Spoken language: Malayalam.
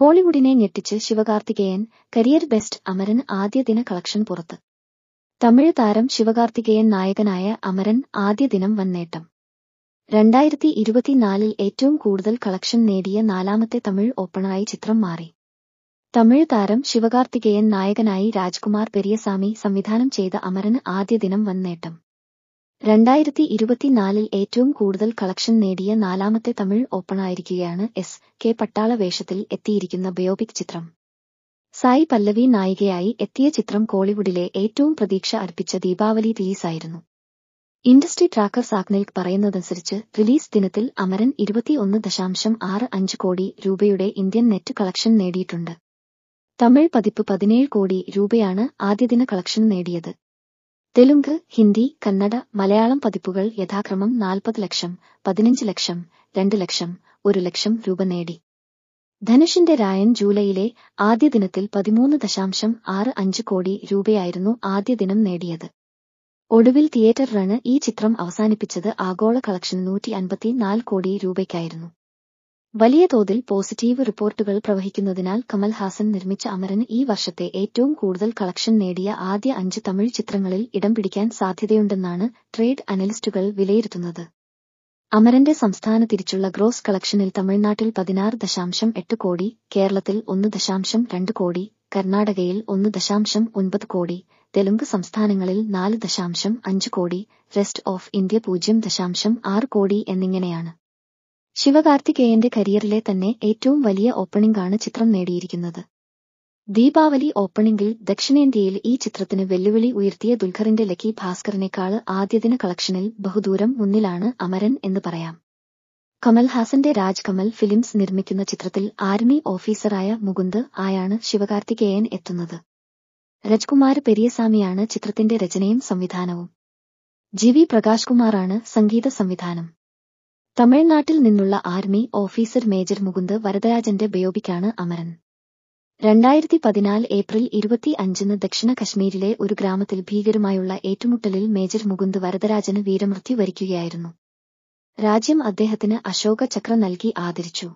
കോളിവുഡിനെ ഞെട്ടിച്ച് ശിവകാർത്തികേയൻ കരിയർ ബെസ്റ്റ് അമരൻ ആദ്യ ദിന കളക്ഷൻ പുറത്ത് തമിഴ് താരം ശിവകാർത്തികേയൻ നായകനായ അമരൻ ആദ്യ ദിനം വന്നേട്ടം രണ്ടായിരത്തി ഇരുപത്തിനാലിൽ ഏറ്റവും കൂടുതൽ കളക്ഷൻ നേടിയ നാലാമത്തെ തമിഴ് ഓപ്പണായി ചിത്രം മാറി തമിഴ് താരം ശിവകാർത്തികേയൻ നായകനായി രാജ്കുമാർ പെരിയസാമി സംവിധാനം ചെയ്ത അമരന് ആദ്യ ദിനം വന്നേട്ടം രണ്ടായിരത്തി ഇരുപത്തിനാലിൽ ഏറ്റവും കൂടുതൽ കളക്ഷൻ നേടിയ നാലാമത്തെ തമിഴ് ഓപ്പണായിരിക്കുകയാണ് എസ് കെ പട്ടാള വേഷത്തിൽ എത്തിയിരിക്കുന്ന ബയോപിക് ചിത്രം സായി പല്ലവി നായികയായി എത്തിയ ചിത്രം കോളിവുഡിലെ ഏറ്റവും പ്രതീക്ഷ അർപ്പിച്ച ദീപാവലി റിലീസായിരുന്നു ഇൻഡസ്ട്രി ട്രാക്കർ സാഗ്നൈക് പറയുന്നതനുസരിച്ച് റിലീസ് ദിനത്തിൽ അമരൻ ഇരുപത്തിയൊന്ന് ദശാംശം ആറ് അഞ്ച് കോടി രൂപയുടെ ഇന്ത്യൻ നെറ്റ് കളക്ഷൻ നേടിയിട്ടുണ്ട് തമിഴ് പതിപ്പ് പതിനേഴ് കോടി രൂപയാണ് ആദ്യദിന കളക്ഷൻ നേടിയത് തെലുങ്ക് ഹിന്ദി കന്നഡ മലയാളം പതിപ്പുകൾ യഥാക്രമം നാൽപ്പത് ലക്ഷം പതിനഞ്ച് ലക്ഷം രണ്ട് ലക്ഷം ഒരു ലക്ഷം രൂപ നേടി ധനുഷിന്റെ രായൻ ജൂലൈയിലെ ആദ്യ ദിനത്തിൽ പതിമൂന്ന് ദശാംശം ആറ് അഞ്ച് കോടി രൂപയായിരുന്നു ആദ്യ ദിനം നേടിയത് ഒടുവിൽ തിയേറ്റർ ഈ ചിത്രം അവസാനിപ്പിച്ചത് ആഗോള കളക്ഷൻ നൂറ്റി കോടി രൂപയ്ക്കായിരുന്നു വലിയ തോതിൽ പോസിറ്റീവ് റിപ്പോർട്ടുകൾ പ്രവഹിക്കുന്നതിനാൽ കമൽ ഹാസൻ നിർമ്മിച്ച അമരന് ഈ വർഷത്തെ ഏറ്റവും കൂടുതൽ കളക്ഷൻ നേടിയ ആദ്യ അഞ്ച് തമിഴ് ചിത്രങ്ങളിൽ ഇടം പിടിക്കാൻ സാധ്യതയുണ്ടെന്നാണ് ട്രേഡ് അനലിസ്റ്റുകൾ വിലയിരുത്തുന്നത് അമരന്റെ സംസ്ഥാന തിരിച്ചുള്ള ഗ്രോസ് കളക്ഷനിൽ തമിഴ്നാട്ടിൽ പതിനാറ് ദശാംശം എട്ട് കോടി കേരളത്തിൽ ഒന്ന് ദശാംശം രണ്ട് കോടി കർണാടകയിൽ ഒന്ന് ദശാംശം ഒൻപത് കോടി തെലുങ്ക് സംസ്ഥാനങ്ങളിൽ നാല് ദശാംശം അഞ്ച് കോടി റെസ്റ്റ് ഓഫ് ഇന്ത്യ പൂജ്യം ദശാംശം ആറ് കോടി എന്നിങ്ങനെയാണ് ശിവകാർത്തികേയന്റെ കരിയറിലെ തന്നെ ഏറ്റവും വലിയ ഓപ്പണിംഗാണ് ചിത്രം നേടിയിരിക്കുന്നത് ദീപാവലി ഓപ്പണിംഗിൽ ദക്ഷിണേന്ത്യയിൽ ഈ ചിത്രത്തിന് വെല്ലുവിളി ഉയർത്തിയ ദുൽഖറിന്റെ ലക്കി ഭാസ്കറിനേക്കാൾ ആദ്യദിന കളക്ഷനിൽ ബഹുദൂരം മുന്നിലാണ് അമരൻ എന്ന് പറയാം കമൽഹാസന്റെ രാജ്കമൽ ഫിലിംസ് നിർമ്മിക്കുന്ന ചിത്രത്തിൽ ആർമി ഓഫീസറായ മുകുന്ദ് ആയാണ് ശിവകാർത്തികേയൻ എത്തുന്നത് രജ്കുമാർ പെരിയസാമിയാണ് ചിത്രത്തിന്റെ രചനയും സംവിധാനവും ജി വി പ്രകാശ് കുമാറാണ് സംഗീത സംവിധാനം തമിഴ്നാട്ടിൽ നിന്നുള്ള ആർമി ഓഫീസർ മേജർ മുകുന്ദ് വരദരാജന്റെ ബയോപിക്കാണ് അമരൻ രണ്ടായിരത്തി പതിനാല് ഏപ്രിൽ ഇരുപത്തി അഞ്ചിന് ദക്ഷിണ കശ്മീരിലെ ഒരു ഗ്രാമത്തിൽ ഭീകരമായുള്ള ഏറ്റുമുട്ടലിൽ മേജർ മുകുന്ദ് വരദരാജന് വീരമൃത്യു വരിക്കുകയായിരുന്നു രാജ്യം അദ്ദേഹത്തിന് അശോക ചക്ര നൽകി ആദരിച്ചു